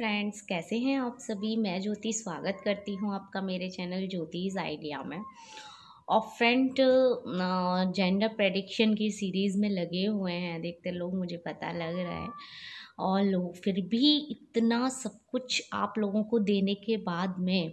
friends कैसे हैं आप सभी मैं ज्योति स्वागत करती हूं आपका मेरे चैनल ज्योतिज आइडिया में ऑफ फ्रेंड जेंडर प्रडिक्शन की सीरीज़ में लगे हुए हैं देखते लोग मुझे पता लग रहा है और लोग फिर भी इतना सब कुछ आप लोगों को देने के बाद में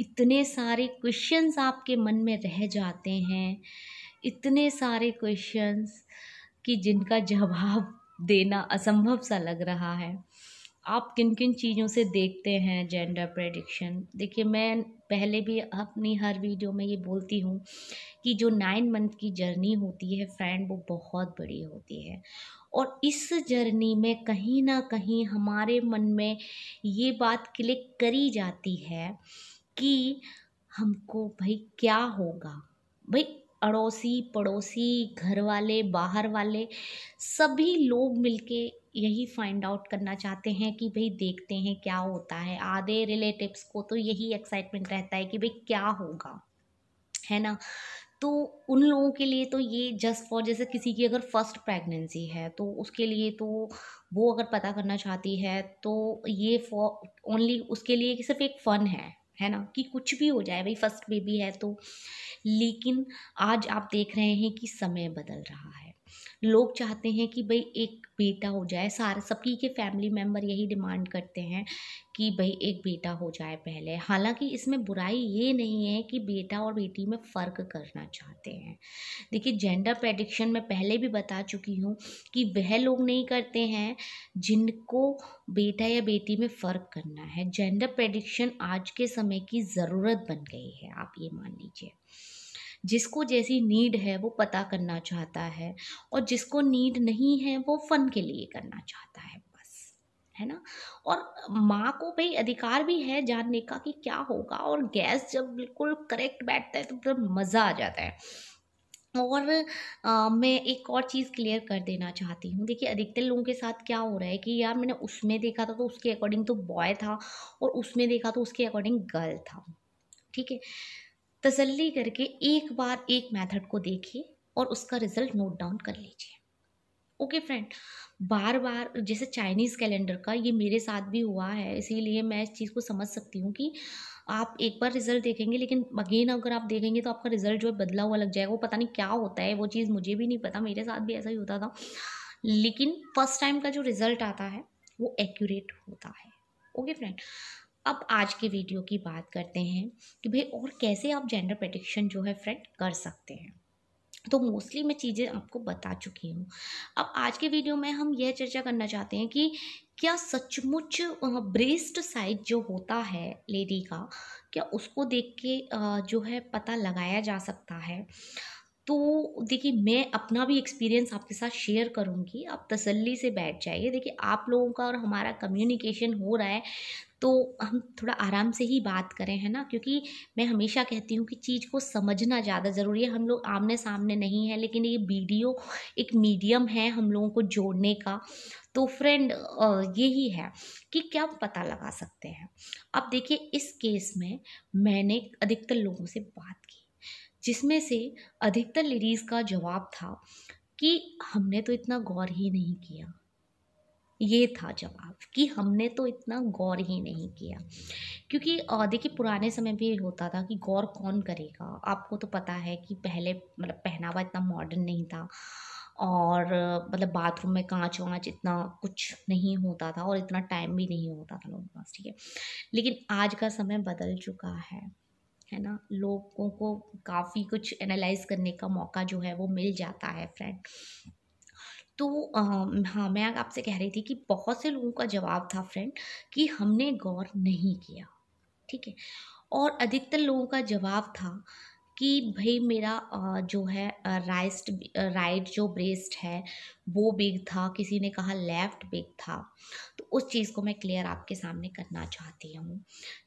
इतने सारे क्वेश्चंस आपके मन में रह जाते हैं इतने सारे क्वेश्चंस कि जिनका जवाब देना असंभव सा लग रहा है आप किन किन चीज़ों से देखते हैं जेंडर प्रेडिक्शन देखिए मैं पहले भी अपनी हर वीडियो में ये बोलती हूँ कि जो नाइन मंथ की जर्नी होती है फ्रेंड वो बहुत बड़ी होती है और इस जर्नी में कहीं ना कहीं हमारे मन में ये बात क्लिक करी जाती है कि हमको भाई क्या होगा भाई अड़ोसी पड़ोसी घर वाले बाहर वाले सभी लोग मिलके यही फाइंड आउट करना चाहते हैं कि भाई देखते हैं क्या होता है आधे रिलेटिव्स को तो यही एक्साइटमेंट रहता है कि भाई क्या होगा है ना तो उन लोगों के लिए तो ये जस्ट फॉर जैसे किसी की अगर फर्स्ट प्रेगनेंसी है तो उसके लिए तो वो अगर पता करना चाहती है तो ये फॉर ओनली उसके लिए सिर्फ एक फ़न है है ना कि कुछ भी हो जाए भाई फर्स्ट बेबी है तो लेकिन आज आप देख रहे हैं कि समय बदल रहा है लोग चाहते हैं कि भाई एक बेटा हो जाए सारे सबकी के फैमिली मेम्बर यही डिमांड करते हैं कि भाई एक बेटा हो जाए पहले हालांकि इसमें बुराई ये नहीं है कि बेटा और बेटी में फ़र्क करना चाहते हैं देखिए जेंडर प्रेडिक्शन में पहले भी बता चुकी हूँ कि वह लोग नहीं करते हैं जिनको बेटा या बेटी में फ़र्क करना है जेंडर प्रेडिक्शन आज के समय की ज़रूरत बन गई है आप ये मान लीजिए जिसको जैसी नीड है वो पता करना चाहता है और जिसको नीड नहीं है वो फ़न के लिए करना चाहता है बस है ना और माँ को भाई अधिकार भी है जानने का कि क्या होगा और गैस जब बिल्कुल करेक्ट बैठता है तो मतलब मज़ा आ जाता है और आ, मैं एक और चीज़ क्लियर कर देना चाहती हूँ देखिए अधिकतर लोगों के साथ क्या हो रहा है कि यार मैंने उसमें देखा था तो उसके अकॉर्डिंग तो बॉय था और उसमें देखा तो उसके अकॉर्डिंग गर्ल था ठीक है तसल्ली करके एक बार एक मेथड को देखिए और उसका रिजल्ट नोट डाउन कर लीजिए ओके फ्रेंड बार बार जैसे चाइनीज़ कैलेंडर का ये मेरे साथ भी हुआ है इसीलिए मैं इस चीज़ को समझ सकती हूँ कि आप एक बार रिजल्ट देखेंगे लेकिन अगेन अगर आप देखेंगे तो आपका रिजल्ट जो है बदला हुआ लग जाएगा वो पता नहीं क्या होता है वो चीज़ मुझे भी नहीं पता मेरे साथ भी ऐसा ही होता था लेकिन फर्स्ट टाइम का जो रिजल्ट आता है वो एक्यूरेट होता है ओके फ्रेंड अब आज के वीडियो की बात करते हैं कि भाई और कैसे आप जेंडर प्रडिक्शन जो है फ्रेंड कर सकते हैं तो मोस्टली मैं चीज़ें आपको बता चुकी हूँ अब आज के वीडियो में हम यह चर्चा करना चाहते हैं कि क्या सचमुच ब्रेस्ट साइज जो होता है लेडी का क्या उसको देख के जो है पता लगाया जा सकता है तो देखिए मैं अपना भी एक्सपीरियंस आपके साथ शेयर करूंगी आप तसल्ली से बैठ जाइए देखिए आप लोगों का और हमारा कम्युनिकेशन हो रहा है तो हम थोड़ा आराम से ही बात करें है ना क्योंकि मैं हमेशा कहती हूँ कि चीज़ को समझना ज़्यादा ज़रूरी है हम लोग आमने सामने नहीं है लेकिन ये वीडियो एक मीडियम है हम लोगों को जोड़ने का तो फ्रेंड यही है कि क्या पता लगा सकते हैं अब देखिए इस केस में मैंने अधिकतर लोगों से बात की जिसमें से अधिकतर लेडीज़ का जवाब था कि हमने तो इतना गौर ही नहीं किया ये था जवाब कि हमने तो इतना गौर ही नहीं किया क्योंकि देखिए पुराने समय भी होता था कि गौर कौन करेगा आपको तो पता है कि पहले मतलब पहनावा इतना मॉडर्न नहीं था और मतलब बाथरूम में कांच वाँच इतना कुछ नहीं होता था और इतना टाइम भी नहीं होता था लोगों के पास ठीक है लेकिन आज का समय बदल चुका है है ना लोगों को काफ़ी कुछ एनालाइज करने का मौका जो है वो मिल जाता है फ्रेंड तो आ, हाँ मैं आपसे कह रही थी कि बहुत से लोगों का जवाब था फ्रेंड कि हमने गौर नहीं किया ठीक है और अधिकतर लोगों का जवाब था कि भाई मेरा जो है राइट राइट जो ब्रेस्ट है वो बिग था किसी ने कहा लेफ्ट बिग था तो उस चीज़ को मैं क्लियर आपके सामने करना चाहती हूँ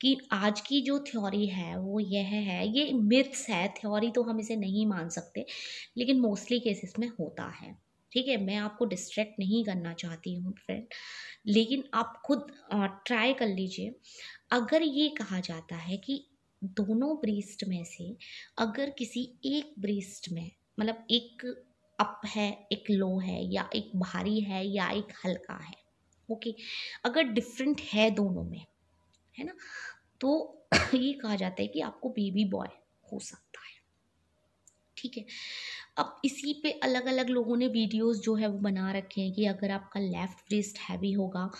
कि आज की जो थ्योरी है वो यह है ये मिथ्स है थ्योरी तो हम इसे नहीं मान सकते लेकिन मोस्टली केसेस में होता है ठीक है मैं आपको डिस्ट्रैक्ट नहीं करना चाहती हूँ फ्रेंड लेकिन आप खुद ट्राई कर लीजिए अगर ये कहा जाता है कि दोनों ब्रेस्ट में से अगर किसी एक ब्रेस्ट में मतलब एक अप है एक लो है या एक भारी है या एक हल्का है ओके अगर डिफरेंट है दोनों में है ना तो ये कहा जाता है कि आपको बेबी बॉय हो सकता है ठीक है अब इसी पे अलग अलग लोगों ने वीडियोस जो है वो बना रखे हैं कि अगर आपका लेफ़्ट ब्रेस्ट हैवी होगा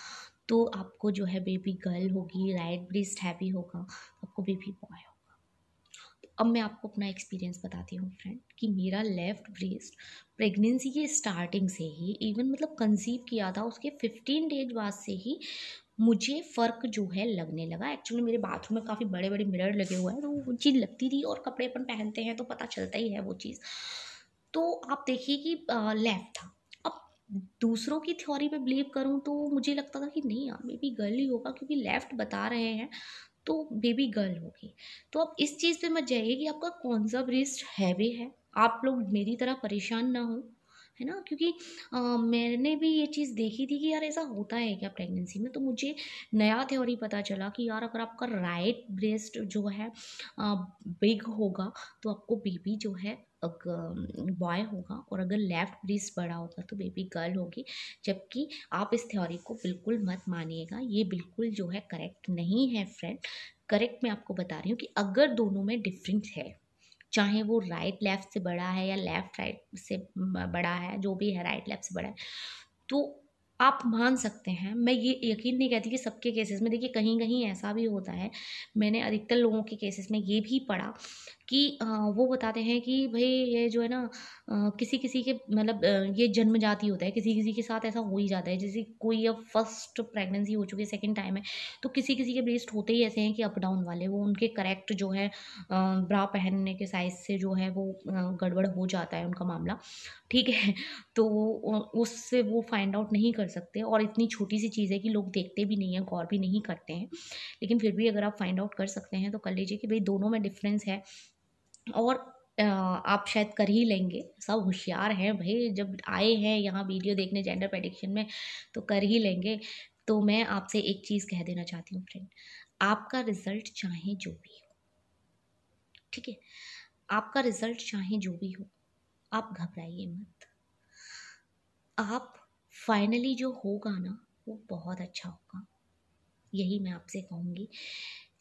तो आपको जो है बेबी गर्ल होगी राइट ब्रेस्ट हैवी होगा आपको बेबी बॉय होगा अब मैं आपको अपना एक्सपीरियंस बताती हूँ फ्रेंड कि मेरा लेफ़्ट ब्रेस्ट प्रेगनेंसी के स्टार्टिंग से ही इवन मतलब कंसीव किया था उसके फिफ्टीन डेज बाद से ही मुझे फ़र्क जो है लगने लगा एक्चुअली मेरे बाथरूम में काफ़ी बड़े बड़े मिरर लगे हुए हैं तो वो चीज़ लगती थी और कपड़े अपन पहनते हैं तो पता चलता ही है वो चीज़ तो आप देखिए कि लेफ़्ट था दूसरों की थ्योरी पे बिलीव करूँ तो मुझे लगता था कि नहीं यार मे बी गर्ल ही होगा क्योंकि लेफ़्ट बता रहे हैं तो बेबी गर्ल होगी तो आप इस चीज़ पे मत जाइए कि आपका कौन सा ब्रेस्ट हैवी है आप लोग मेरी तरह परेशान ना हो है ना क्योंकि आ, मैंने भी ये चीज़ देखी थी कि यार ऐसा होता है क्या प्रेगनेंसी में तो मुझे नया थ्योरी पता चला कि यार अगर आपका राइट ब्रेस्ट जो है आ, बिग होगा तो आपको बेबी जो है बॉय होगा और अगर लेफ्ट ब्रेस्ट बड़ा होगा तो बेबी गर्ल होगी जबकि आप इस थ्योरी को बिल्कुल मत मानिएगा ये बिल्कुल जो है करेक्ट नहीं है फ्रेंड करेक्ट मैं आपको बता रही हूँ कि अगर दोनों में डिफरेंस है चाहे वो राइट लेफ़्ट से बड़ा है या लेफ़्ट राइट से बड़ा है जो भी है राइट लेफ़्ट से बड़ा है तो आप मान सकते हैं मैं ये यकीन नहीं कहती कि सबके केसेस में देखिए कहीं कहीं ऐसा भी होता है मैंने अधिकतर लोगों के केसेस में ये भी पढ़ा कि वो बताते हैं कि भाई ये जो है ना किसी किसी के मतलब ये जन्म जाती होता है किसी किसी के साथ ऐसा हो ही जाता है जैसे कोई अब फर्स्ट प्रेगनेंसी हो चुकी है सेकेंड टाइम है तो किसी किसी के ब्रेस्ट होते ही ऐसे हैं कि अप डाउन वाले वो उनके करेक्ट जो है ब्रा पहनने के साइज से जो है वो गड़बड़ हो जाता है उनका मामला ठीक है तो उससे वो फाइंड आउट नहीं कर सकते और इतनी छोटी सी चीज़ है कि लोग देखते भी नहीं हैं गौर भी नहीं करते हैं लेकिन फिर भी अगर आप फाइंड आउट कर सकते हैं तो कर लीजिए कि भाई दोनों में डिफरेंस है और आप शायद कर ही लेंगे सब होशियार हैं भाई जब आए हैं यहाँ वीडियो देखने जेंडर प्रेडिक्शन में तो कर ही लेंगे तो मैं आपसे एक चीज़ कह देना चाहती हूँ फ्रेंड आपका रिजल्ट चाहे जो भी हो ठीक है आपका रिजल्ट चाहे जो भी हो आप घबराइए मत आप फाइनली जो होगा ना वो बहुत अच्छा होगा यही मैं आपसे कहूँगी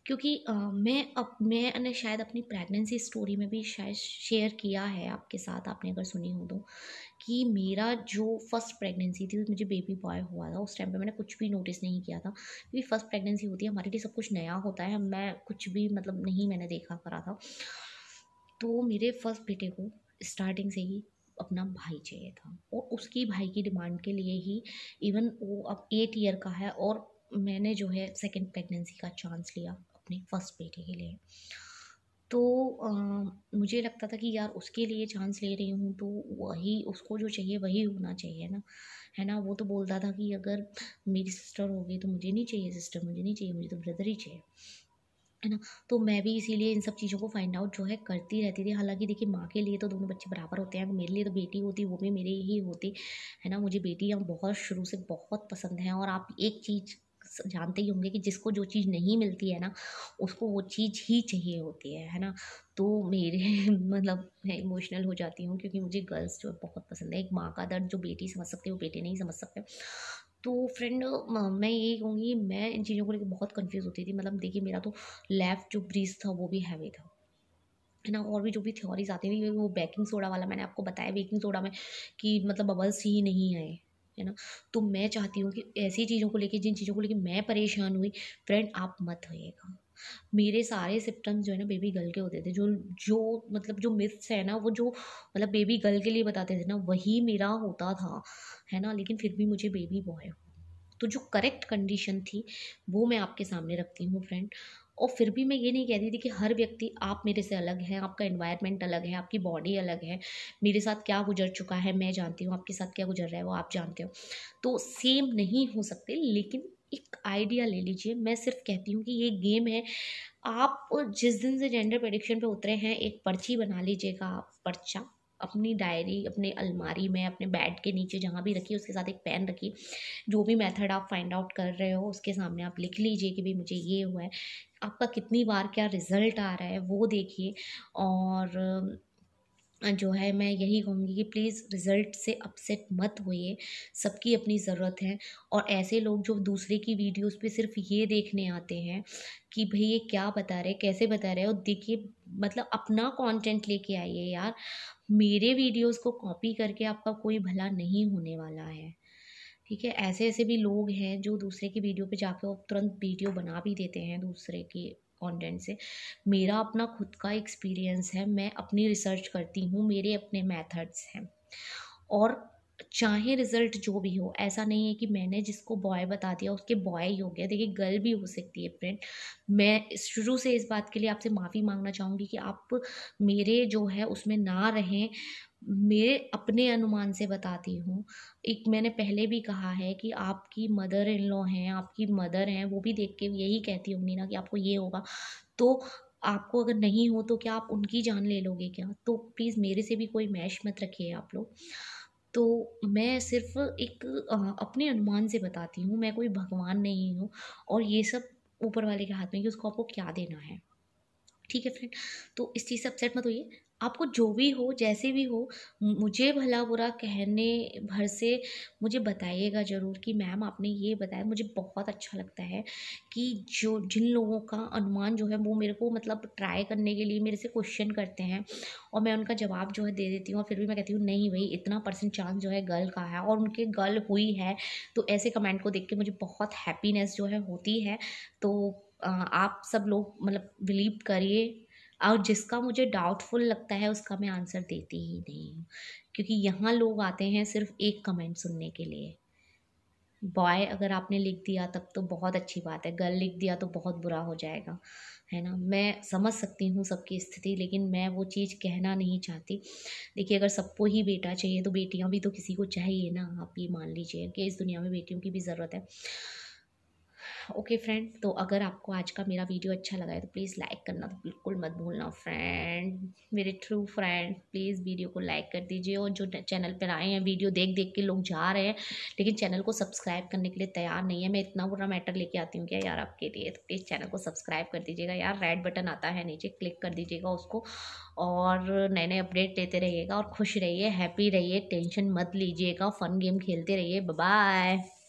क्योंकि मैं अब मैंने शायद अपनी प्रेगनेंसी स्टोरी में भी शायद शेयर किया है आपके साथ आपने अगर सुनी हो तो कि मेरा जो फर्स्ट प्रेगनेंसी थी मुझे बेबी बॉय हुआ था उस टाइम पे मैंने कुछ भी नोटिस नहीं किया था क्योंकि फर्स्ट प्रेगनेंसी होती है हमारे लिए सब कुछ नया होता है मैं कुछ भी मतलब नहीं मैंने देखा करा था तो मेरे फर्स्ट बेटे को स्टार्टिंग से ही अपना भाई चाहिए था और उसकी भाई की डिमांड के लिए ही इवन वो अब एट ईयर का है और मैंने जो है सेकेंड प्रेगनेंसी का चांस लिया अपने फर्स्ट बेटी के लिए तो आ, मुझे लगता था कि यार उसके लिए चांस ले रही हूँ तो वही उसको जो चाहिए वही होना चाहिए ना है ना वो तो बोलता था कि अगर मेरी सिस्टर हो गई तो मुझे नहीं चाहिए सिस्टर मुझे नहीं चाहिए मुझे तो ब्रदर ही चाहिए है ना तो मैं भी इसीलिए इन सब चीज़ों को फाइंड आउट जो है करती रहती थी हालांकि देखिए माँ के लिए तो दोनों बच्चे बराबर होते हैं मेरे लिए तो बेटी होती वो भी मेरे ही होती है ना मुझे बेटियाँ बहुत शुरू से बहुत पसंद हैं और आप एक चीज़ जानते ही होंगे कि जिसको जो चीज़ नहीं मिलती है ना उसको वो चीज़ ही चाहिए होती है है ना तो मेरे मतलब मैं इमोशनल हो जाती हूँ क्योंकि मुझे गर्ल्स जो है बहुत पसंद है एक माँ का दर्द जो बेटी समझ सकती है वो बेटे नहीं समझ सकते तो फ्रेंड मैं यही कहूँगी मैं इन चीज़ों को लेकर बहुत कन्फ्यूज़ होती थी मतलब देखिए मेरा तो लेफ़्ट जो ब्रिज था वो भी हैवी था है ना और भी जो भी थ्योरीज आती थी वो बेकिंग सोडा वाला मैंने आपको बताया बेकिंग सोडा में कि मतलब बबल्स ही नहीं आए है ना तो मैं चाहती हूँ कि ऐसी चीज़ों को लेके जिन चीज़ों को लेके मैं परेशान हुई फ्रेंड आप मत होइएगा मेरे सारे सिम्टम्स जो है ना बेबी गर्ल के होते थे जो जो मतलब जो मिथ्स है ना वो जो मतलब बेबी गर्ल के लिए बताते थे ना वही मेरा होता था है ना लेकिन फिर भी मुझे बेबी बॉय तो जो करेक्ट कंडीशन थी वो मैं आपके सामने रखती हूँ फ्रेंड और फिर भी मैं ये नहीं कह रही थी कि हर व्यक्ति आप मेरे से अलग हैं आपका इन्वायरमेंट अलग है आपकी बॉडी अलग है मेरे साथ क्या गुजर चुका है मैं जानती हूँ आपके साथ क्या गुजर रहा है वो आप जानते हो तो सेम नहीं हो सकते लेकिन एक आइडिया ले लीजिए मैं सिर्फ कहती हूँ कि ये गेम है आप जिस दिन से जेंडर प्रडिक्शन पे उतरे हैं एक पर्ची बना लीजिएगा आप पर्चा अपनी डायरी अपने अलमारी में अपने बेड के नीचे जहाँ भी रखी उसके साथ एक पेन रखी जो भी मेथड आप फाइंड आउट कर रहे हो उसके सामने आप लिख लीजिए कि भाई मुझे ये हुआ है आपका कितनी बार क्या रिजल्ट आ रहा है वो देखिए और जो है मैं यही कहूँगी कि प्लीज़ रिज़ल्ट से अपसेट मत होइए सबकी अपनी ज़रूरत है और ऐसे लोग जो दूसरे की वीडियोस पे सिर्फ ये देखने आते हैं कि भाई ये क्या बता रहे कैसे बता रहे हो देखिए मतलब अपना कंटेंट लेके आइए यार मेरे वीडियोस को कॉपी करके आपका कोई भला नहीं होने वाला है ठीक है ऐसे ऐसे भी लोग हैं जो दूसरे की वीडियो पे जाके वो तुरंत वीडियो बना भी देते हैं दूसरे के कॉन्टेंट से मेरा अपना खुद का एक्सपीरियंस है मैं अपनी रिसर्च करती हूँ मेरे अपने मेथड्स हैं और चाहे रिज़ल्ट जो भी हो ऐसा नहीं है कि मैंने जिसको बॉय बता दिया उसके बॉय ही हो गया देखिए गर्ल भी हो सकती है फ्रेंड मैं शुरू से इस बात के लिए आपसे माफ़ी मांगना चाहूँगी कि आप मेरे जो है उसमें ना रहें मेरे अपने अनुमान से बताती हूँ एक मैंने पहले भी कहा है कि आपकी मदर इन लॉ हैं आपकी मदर हैं वो भी देख के यही कहती होंगी ना कि आपको ये होगा तो आपको अगर नहीं हो तो क्या आप उनकी जान ले लोगे क्या तो प्लीज़ मेरे से भी कोई मैश मत रखिए आप लोग तो मैं सिर्फ एक अपने अनुमान से बताती हूँ मैं कोई भगवान नहीं हूँ और ये सब ऊपर वाले के हाथ में कि उसको आपको क्या देना है ठीक है फ्रेंड तो इस चीज़ से अपसेट मत होइए आपको जो भी हो जैसे भी हो मुझे भला बुरा कहने भर से मुझे बताइएगा ज़रूर कि मैम आपने ये बताया मुझे बहुत अच्छा लगता है कि जो जिन लोगों का अनुमान जो है वो मेरे को मतलब ट्राई करने के लिए मेरे से क्वेश्चन करते हैं और मैं उनका जवाब जो है दे देती हूँ और फिर भी मैं कहती हूँ नहीं भाई इतना परसेंट चांस जो है गर्ल का है और उनके गर्ल हुई है तो ऐसे कमेंट को देख के मुझे बहुत हैप्पीनेस जो है होती है तो आप सब लोग मतलब बिलीव करिए और जिसका मुझे डाउटफुल लगता है उसका मैं आंसर देती ही नहीं हूँ क्योंकि यहाँ लोग आते हैं सिर्फ एक कमेंट सुनने के लिए बॉय अगर आपने लिख दिया तब तो बहुत अच्छी बात है गर्ल लिख दिया तो बहुत बुरा हो जाएगा है ना मैं समझ सकती हूँ सबकी स्थिति लेकिन मैं वो चीज़ कहना नहीं चाहती देखिए अगर सबको ही बेटा चाहिए तो बेटियाँ भी तो किसी को चाहिए ना आप ये मान लीजिए कि इस दुनिया में बेटियों की भी ज़रूरत है ओके फ्रेंड तो अगर आपको आज का मेरा वीडियो अच्छा लगा है तो प्लीज़ लाइक करना तो बिल्कुल मत भूलना फ्रेंड मेरे थ्रू फ्रेंड प्लीज़ वीडियो को लाइक कर दीजिए और जो चैनल पर आए हैं वीडियो देख देख के लोग जा रहे हैं लेकिन चैनल को सब्सक्राइब करने के लिए तैयार नहीं है मैं इतना बुरा मैटर लेके आती हूँ क्या यार आपके लिए तो प्लीज़ चैनल को सब्सक्राइब कर दीजिएगा यार रेड बटन आता है नीचे क्लिक कर दीजिएगा उसको और नए नए अपडेट लेते रहिएगा और खुश रहिए हैप्पी रहिए टेंशन मत लीजिएगा फ़न गेम खेलते रहिए बाय